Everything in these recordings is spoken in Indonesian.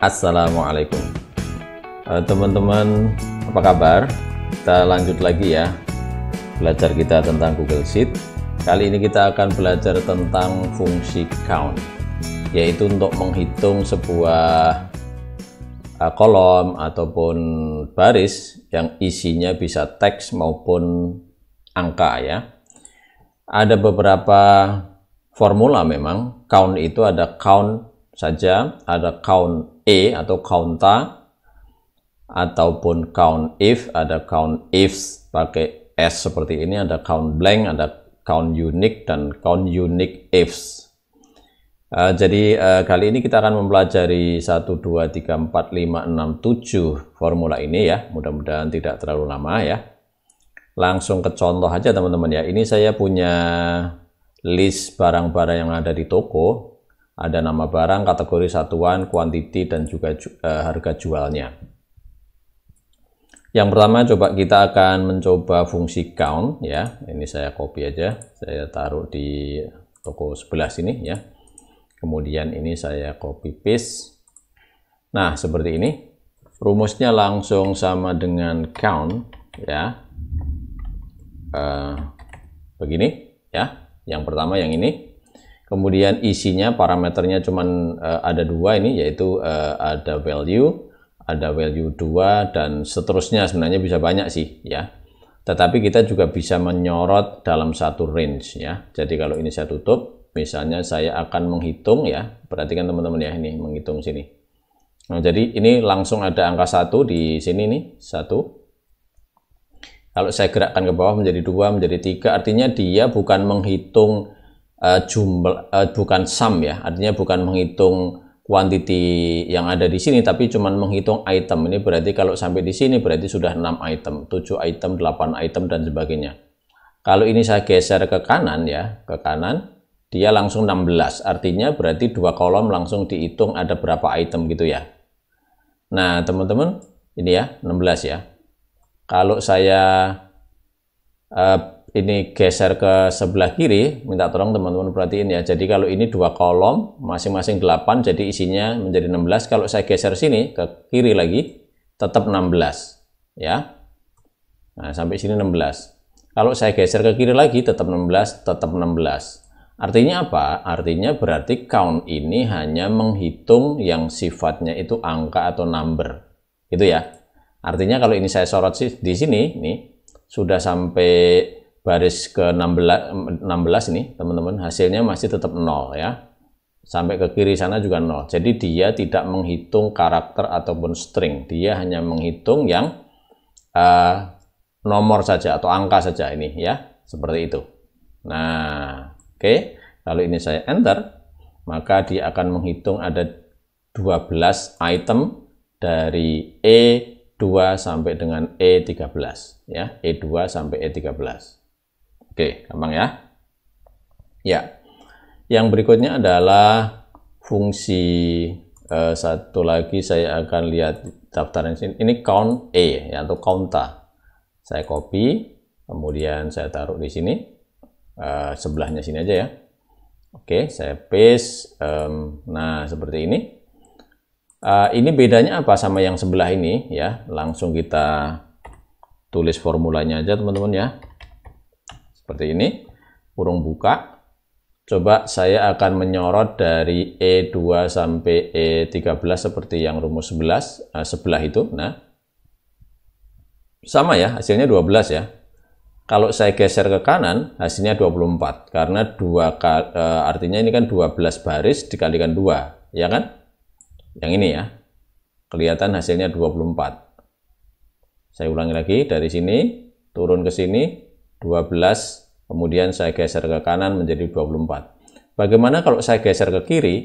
Assalamualaikum eh, Teman-teman uh, apa kabar? Kita lanjut lagi ya Belajar kita tentang Google Sheet Kali ini kita akan belajar tentang fungsi count Yaitu untuk menghitung sebuah uh, kolom ataupun baris yang isinya bisa teks maupun angka ya ada beberapa formula memang count itu ada count saja ada count e atau counta ataupun count if ada count ifs pakai s seperti ini ada count blank ada count unique dan count unique ifs Uh, jadi uh, kali ini kita akan mempelajari 1, 2, 3, 4, 5, 6, 7 formula ini ya. Mudah-mudahan tidak terlalu lama ya. Langsung ke contoh aja teman-teman ya. Ini saya punya list barang-barang yang ada di toko ada nama barang, kategori satuan, kuantiti, dan juga ju uh, harga jualnya. Yang pertama coba kita akan mencoba fungsi count ya. Ini saya copy aja, saya taruh di toko sebelah sini ya. Kemudian ini saya copy paste. Nah, seperti ini. Rumusnya langsung sama dengan count ya. Uh, begini ya. Yang pertama yang ini Kemudian isinya parameternya cuman uh, ada dua ini yaitu uh, ada value, ada value 2 dan seterusnya sebenarnya bisa banyak sih ya. Tetapi kita juga bisa menyorot dalam satu range ya. Jadi kalau ini saya tutup, misalnya saya akan menghitung ya. Perhatikan teman-teman ya ini menghitung sini. Nah, jadi ini langsung ada angka satu di sini nih, satu kalau saya gerakkan ke bawah menjadi dua menjadi tiga artinya dia bukan menghitung uh, jumlah uh, bukan sum ya, artinya bukan menghitung quantity yang ada di sini tapi cuman menghitung item. Ini berarti kalau sampai di sini berarti sudah 6 item, 7 item, 8 item dan sebagainya. Kalau ini saya geser ke kanan ya, ke kanan dia langsung 16. Artinya berarti dua kolom langsung dihitung ada berapa item gitu ya. Nah, teman-teman, ini ya 16 ya. Kalau saya uh, ini geser ke sebelah kiri, minta tolong teman-teman perhatiin ya. Jadi kalau ini dua kolom, masing-masing 8, jadi isinya menjadi 16. Kalau saya geser sini ke kiri lagi, tetap 16. Ya. Nah, sampai sini 16. Kalau saya geser ke kiri lagi, tetap 16, tetap 16. Artinya apa? Artinya berarti count ini hanya menghitung yang sifatnya itu angka atau number. Gitu ya. Artinya kalau ini saya sorot di sini, nih, sudah sampai baris ke 16, 16 ini teman-teman hasilnya masih tetap nol ya sampai ke kiri sana juga nol jadi dia tidak menghitung karakter ataupun string dia hanya menghitung yang uh, nomor saja atau angka saja ini ya seperti itu nah oke okay. kalau ini saya enter maka dia akan menghitung ada 12 item dari E2 sampai dengan E13 ya E2 sampai E13 Oke, gampang ya. Ya. Yang berikutnya adalah fungsi eh, satu lagi saya akan lihat daftar sini. Ini count E ya, atau counta. Saya copy, kemudian saya taruh di sini. Eh, sebelahnya sini aja ya. Oke, saya paste. Um, nah, seperti ini. Uh, ini bedanya apa sama yang sebelah ini ya? Langsung kita tulis formulanya aja teman-teman ya. Seperti ini, kurung buka. Coba saya akan menyorot dari E2 sampai E13 seperti yang rumus 11, eh, sebelah itu. Nah, sama ya, hasilnya 12 ya. Kalau saya geser ke kanan, hasilnya 24. Karena dua eh, artinya ini kan 12 baris dikalikan dua, ya kan? Yang ini ya. Kelihatan hasilnya 24. Saya ulangi lagi dari sini, turun ke sini, 12, kemudian saya geser ke kanan menjadi 24. Bagaimana kalau saya geser ke kiri?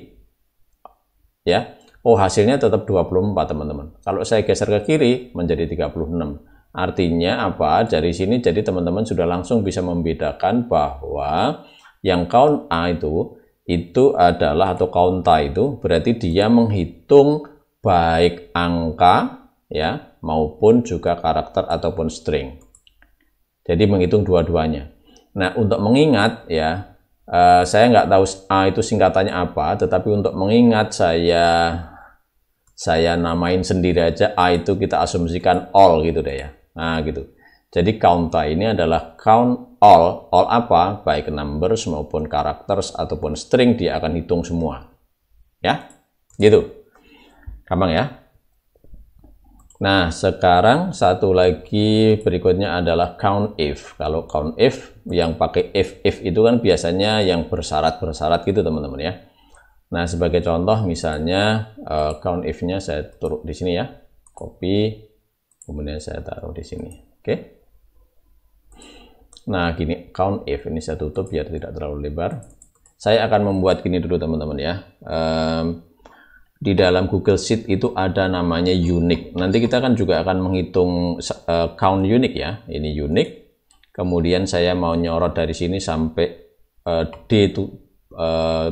Ya, oh hasilnya tetap 24 teman-teman. Kalau saya geser ke kiri menjadi 36. Artinya apa? Dari sini jadi teman-teman sudah langsung bisa membedakan bahwa yang count A itu itu adalah atau count a itu berarti dia menghitung baik angka ya maupun juga karakter ataupun string. Jadi menghitung dua-duanya. Nah, untuk mengingat ya, eh, saya nggak tahu A itu singkatannya apa, tetapi untuk mengingat saya saya namain sendiri aja A itu kita asumsikan all gitu deh ya. Nah, gitu. Jadi counta ini adalah count all, all apa? Baik numbers maupun characters ataupun string dia akan hitung semua. Ya. Gitu. Gampang ya? Nah, sekarang satu lagi berikutnya adalah count if. Kalau count if, yang pakai if, if itu kan biasanya yang bersarat bersarat gitu teman-teman ya. Nah, sebagai contoh misalnya uh, count if-nya saya taruh di sini ya. Copy, kemudian saya taruh di sini. Oke. Okay. Nah, gini, count if. Ini saya tutup biar tidak terlalu lebar. Saya akan membuat gini dulu teman-teman ya. Um, di dalam Google Sheet itu ada namanya unique. Nanti kita kan juga akan menghitung eh, count unique ya. Ini unique. Kemudian saya mau nyorot dari sini sampai uh, D itu uh,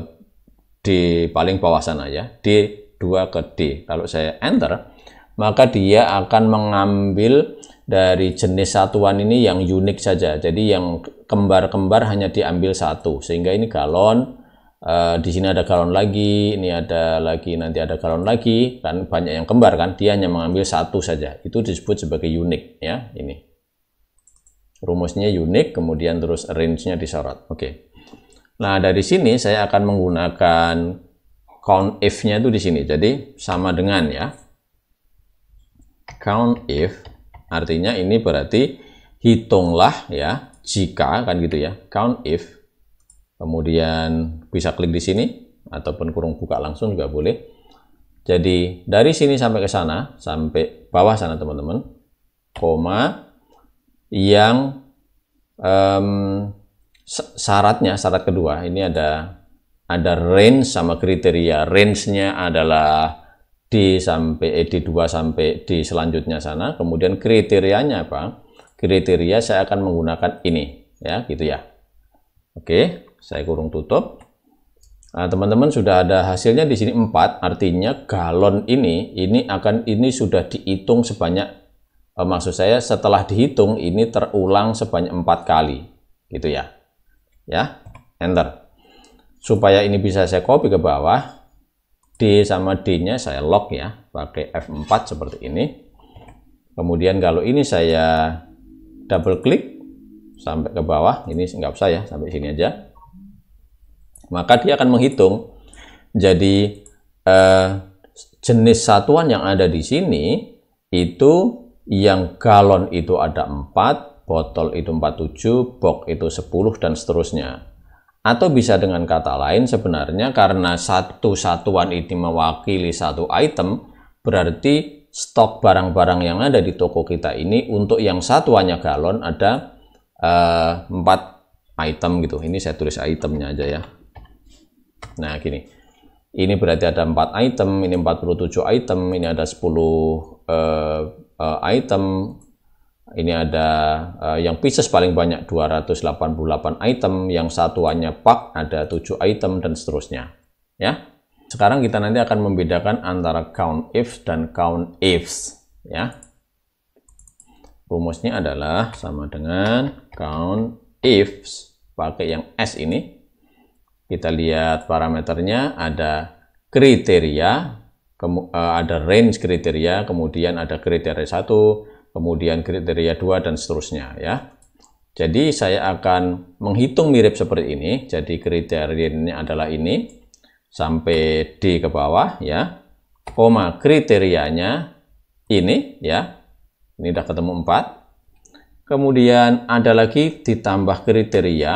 paling bawah sana ya. D2 ke D. Kalau saya enter, maka dia akan mengambil dari jenis satuan ini yang unik saja. Jadi yang kembar-kembar hanya diambil satu. Sehingga ini galon, uh, di sini ada galon lagi, ini ada lagi, nanti ada galon lagi, kan banyak yang kembar kan, dia hanya mengambil satu saja. Itu disebut sebagai unik ya, ini. Rumusnya unik, kemudian terus range-nya disorot. Oke. Okay. Nah, dari sini saya akan menggunakan count if-nya itu di sini. Jadi sama dengan ya. Count if artinya ini berarti hitunglah ya jika kan gitu ya. Count if Kemudian bisa klik di sini ataupun kurung buka langsung juga boleh. Jadi dari sini sampai ke sana, sampai bawah sana teman-teman, koma yang um, syaratnya syarat kedua ini ada ada range sama kriteria range-nya adalah D sampai eh, D2 sampai D selanjutnya sana kemudian kriterianya apa kriteria saya akan menggunakan ini ya gitu ya oke saya kurung tutup Nah, teman-teman sudah ada hasilnya di sini 4, artinya galon ini ini akan ini sudah dihitung sebanyak eh, maksud saya setelah dihitung ini terulang sebanyak 4 kali. Gitu ya. Ya, enter. Supaya ini bisa saya copy ke bawah D sama D-nya saya lock ya pakai F4 seperti ini. Kemudian kalau ini saya double klik sampai ke bawah, ini nggak usah ya, sampai sini aja maka dia akan menghitung jadi eh, jenis satuan yang ada di sini itu yang galon itu ada 4, botol itu 47, box itu 10 dan seterusnya. Atau bisa dengan kata lain sebenarnya karena satu satuan itu mewakili satu item, berarti stok barang-barang yang ada di toko kita ini untuk yang satuannya galon ada uh, item gitu. Ini saya tulis itemnya aja ya. Nah, gini. Ini berarti ada 4 item, ini 47 item, ini ada 10 uh, uh, item, ini ada uh, yang pieces paling banyak 288 item, yang satuannya pack ada 7 item dan seterusnya. Ya. Sekarang kita nanti akan membedakan antara count if dan count ifs, ya. Rumusnya adalah sama dengan count ifs pakai yang s ini kita lihat parameternya ada kriteria, eh, ada range kriteria, kemudian ada kriteria satu kemudian kriteria dua dan seterusnya ya. Jadi saya akan menghitung mirip seperti ini. Jadi kriteria ini adalah ini sampai D ke bawah ya. Koma kriterianya ini ya. Ini sudah ketemu 4. Kemudian ada lagi ditambah kriteria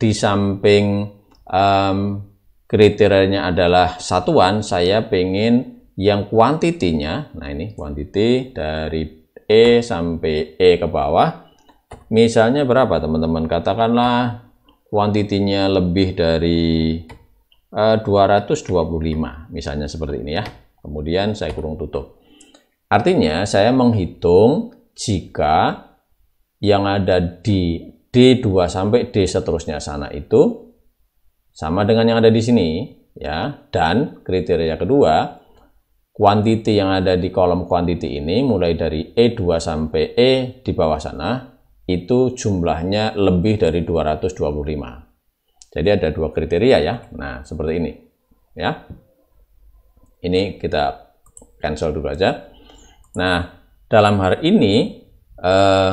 di samping um, kriterianya adalah satuan, saya pengen yang kuantitinya, nah ini kuantiti dari E sampai E ke bawah, misalnya berapa teman-teman? Katakanlah kuantitinya lebih dari eh, uh, 225, misalnya seperti ini ya. Kemudian saya kurung tutup. Artinya saya menghitung jika yang ada di D2 sampai D seterusnya sana itu sama dengan yang ada di sini ya dan kriteria kedua kuantiti yang ada di kolom kuantiti ini mulai dari E2 sampai E di bawah sana itu jumlahnya lebih dari 225 jadi ada dua kriteria ya nah seperti ini ya ini kita cancel dulu aja nah dalam hal ini eh,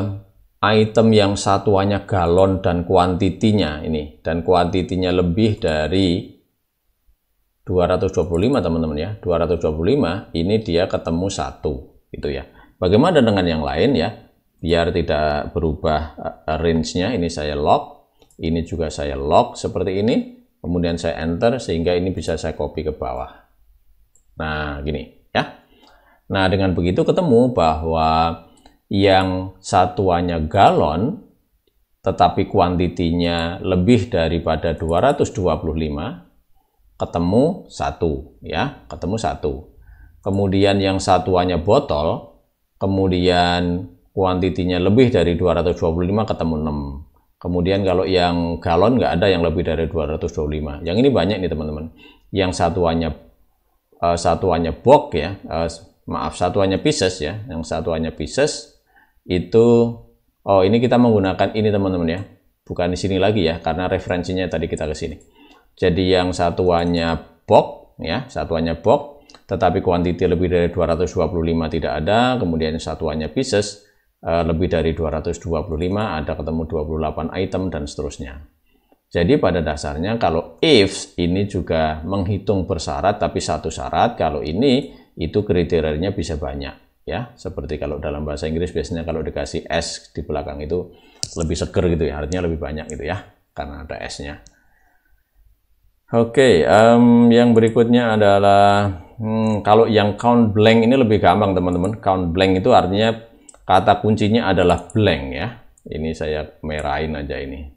item yang satuannya galon dan kuantitinya ini dan kuantitinya lebih dari 225 teman-teman ya 225 ini dia ketemu satu gitu ya bagaimana dengan yang lain ya biar tidak berubah eh, range-nya ini saya lock ini juga saya lock seperti ini kemudian saya enter sehingga ini bisa saya copy ke bawah nah gini ya nah dengan begitu ketemu bahwa yang satuannya galon tetapi kuantitinya lebih daripada 225 ketemu satu ya ketemu satu kemudian yang satuannya botol kemudian kuantitinya lebih dari 225 ketemu 6 Kemudian kalau yang galon nggak ada yang lebih dari 225. Yang ini banyak nih teman-teman. Yang satuannya eh, satuannya box ya, eh, maaf satuannya pieces ya, yang satuannya pieces itu oh ini kita menggunakan ini teman-teman ya bukan di sini lagi ya karena referensinya tadi kita ke sini jadi yang satuannya box ya satuannya box tetapi kuantiti lebih dari 225 tidak ada kemudian satuannya pieces eh, lebih dari 225 ada ketemu 28 item dan seterusnya jadi pada dasarnya kalau if ini juga menghitung bersyarat tapi satu syarat kalau ini itu kriterianya bisa banyak ya seperti kalau dalam bahasa Inggris biasanya kalau dikasih s di belakang itu lebih seger gitu ya artinya lebih banyak gitu ya karena ada s-nya. oke okay, um, yang berikutnya adalah hmm, kalau yang count blank ini lebih gampang teman-teman count blank itu artinya kata kuncinya adalah blank ya ini saya merahin aja ini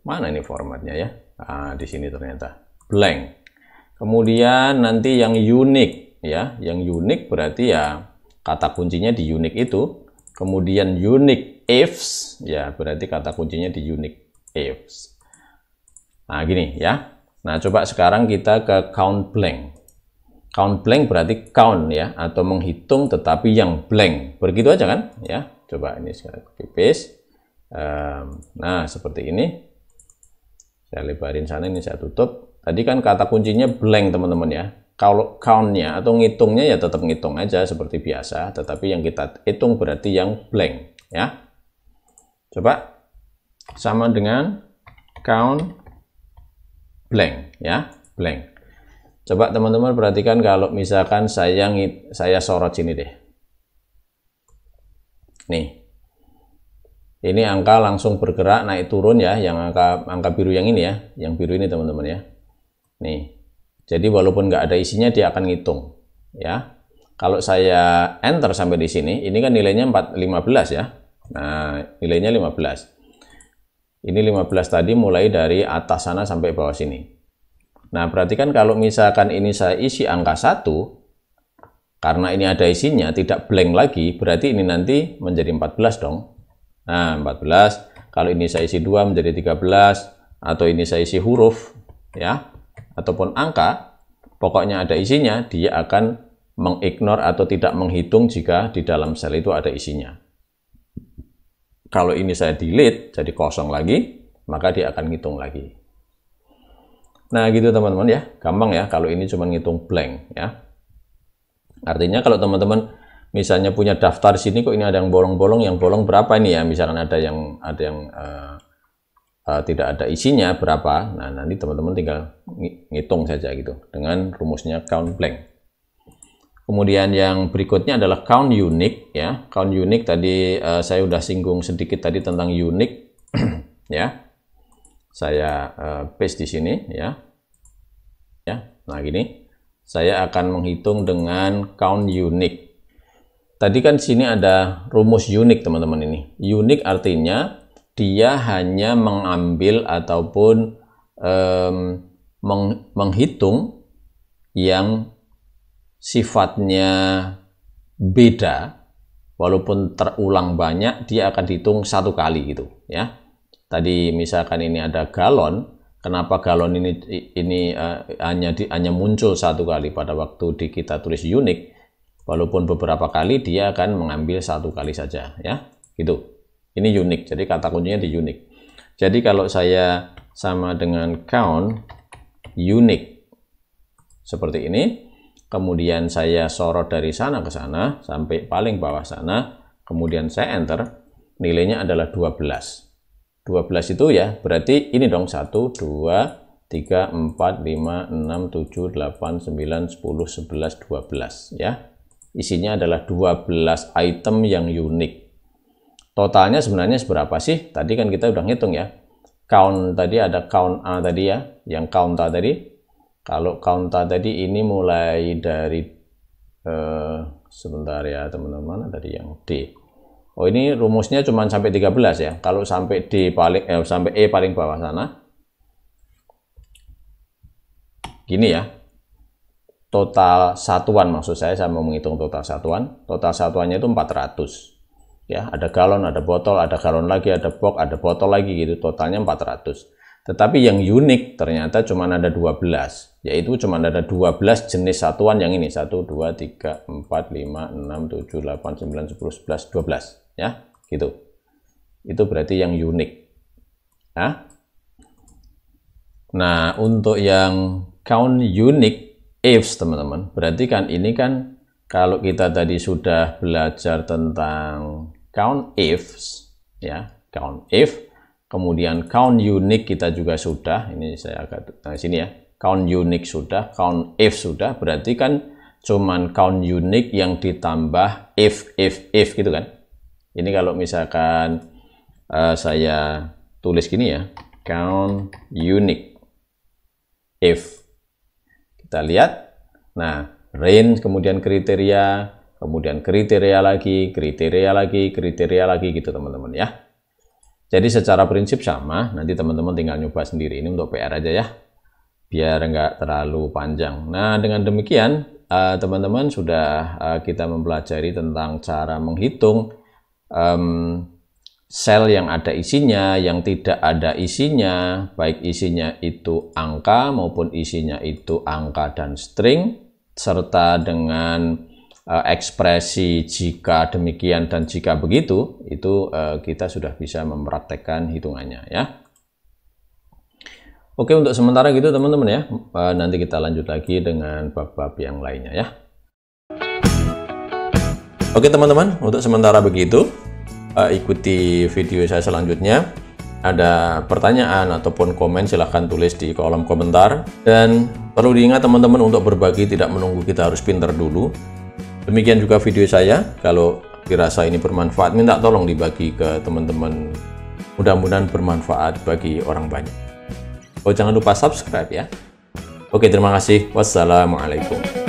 mana ini formatnya ya ah, di sini ternyata blank kemudian nanti yang unique ya yang unik berarti ya kata kuncinya di unik itu kemudian unik ifs ya berarti kata kuncinya di unik ifs nah gini ya nah coba sekarang kita ke count blank count blank berarti count ya atau menghitung tetapi yang blank begitu aja kan ya coba ini saya copy paste um, nah seperti ini saya lebarin sana ini saya tutup tadi kan kata kuncinya blank teman-teman ya kalau countnya atau ngitungnya ya tetap ngitung aja seperti biasa tetapi yang kita hitung berarti yang blank ya coba sama dengan count blank ya blank coba teman-teman perhatikan kalau misalkan saya saya sorot sini deh nih ini angka langsung bergerak naik turun ya yang angka angka biru yang ini ya yang biru ini teman-teman ya nih jadi walaupun nggak ada isinya dia akan ngitung, ya. Kalau saya enter sampai di sini, ini kan nilainya 4, 15 ya. Nah, nilainya 15. Ini 15 tadi mulai dari atas sana sampai bawah sini. Nah, perhatikan kalau misalkan ini saya isi angka 1, karena ini ada isinya, tidak blank lagi, berarti ini nanti menjadi 14 dong. Nah, 14. Kalau ini saya isi 2 menjadi 13, atau ini saya isi huruf, ya ataupun angka, pokoknya ada isinya, dia akan mengignore atau tidak menghitung jika di dalam sel itu ada isinya. Kalau ini saya delete, jadi kosong lagi, maka dia akan ngitung lagi. Nah gitu teman-teman ya, gampang ya kalau ini cuma ngitung blank ya. Artinya kalau teman-teman misalnya punya daftar sini kok ini ada yang bolong-bolong, yang bolong berapa ini ya, Misalnya ada yang ada yang uh, Eh, tidak ada isinya berapa. Nah, nanti teman-teman tinggal ngitung saja gitu dengan rumusnya count blank. Kemudian yang berikutnya adalah count unique ya. Count unique tadi uh, saya sudah singgung sedikit tadi tentang unique ya. Saya uh, paste di sini ya. Ya. Nah, gini. Saya akan menghitung dengan count unique. Tadi kan sini ada rumus unique teman-teman ini. Unique artinya dia hanya mengambil ataupun um, meng menghitung yang sifatnya beda walaupun terulang banyak dia akan dihitung satu kali gitu ya tadi misalkan ini ada galon kenapa galon ini ini uh, hanya di, hanya muncul satu kali pada waktu di kita tulis unik walaupun beberapa kali dia akan mengambil satu kali saja ya gitu ini unik, jadi kata kuncinya di unik. Jadi kalau saya sama dengan count unik seperti ini, kemudian saya sorot dari sana ke sana sampai paling bawah sana, kemudian saya enter, nilainya adalah 12. 12 itu ya, berarti ini dong 1, 2, 3, 4, 5, 6, 7, 8, 9, 10, 11, 12 ya. Isinya adalah 12 item yang unik Totalnya sebenarnya seberapa sih? Tadi kan kita udah ngitung ya. Count tadi ada count A tadi ya, yang count A tadi. Kalau count A tadi ini mulai dari eh, sebentar ya teman-teman, tadi yang D. Oh ini rumusnya cuma sampai 13 ya. Kalau sampai D paling eh, sampai E paling bawah sana. Gini ya, total satuan maksud saya saya mau menghitung total satuan total satuannya itu 400 ya ada galon ada botol ada galon lagi ada box ada botol lagi gitu totalnya 400 tetapi yang unik ternyata cuma ada 12 yaitu cuma ada 12 jenis satuan yang ini 1 2 3 4 5 6 7 8 9 10 11 12 ya gitu itu berarti yang unik ya Nah, untuk yang count unique ifs, teman-teman, berarti kan ini kan kalau kita tadi sudah belajar tentang count ifs ya count if kemudian count unique kita juga sudah ini saya agak nah, sini ya count unique sudah count if sudah berarti kan cuman count unique yang ditambah if if if gitu kan ini kalau misalkan uh, saya tulis gini ya count unique if kita lihat nah range kemudian kriteria kemudian kriteria lagi, kriteria lagi, kriteria lagi gitu teman-teman ya. Jadi secara prinsip sama, nanti teman-teman tinggal nyoba sendiri. Ini untuk PR aja ya, biar nggak terlalu panjang. Nah dengan demikian eh, teman-teman sudah eh, kita mempelajari tentang cara menghitung um, sel yang ada isinya, yang tidak ada isinya, baik isinya itu angka maupun isinya itu angka dan string, serta dengan Eh, ekspresi jika demikian dan jika begitu itu eh, kita sudah bisa mempraktekkan hitungannya ya. Oke untuk sementara gitu teman-teman ya. Eh, nanti kita lanjut lagi dengan bab-bab yang lainnya ya. Oke teman-teman untuk sementara begitu ikuti video saya selanjutnya. Ada pertanyaan ataupun komen silahkan tulis di kolom komentar dan perlu diingat teman-teman untuk berbagi tidak menunggu kita harus pinter dulu Demikian juga video saya. Kalau dirasa ini bermanfaat, minta tolong dibagi ke teman-teman. Mudah-mudahan bermanfaat bagi orang banyak. Oh, jangan lupa subscribe ya. Oke, terima kasih. Wassalamualaikum.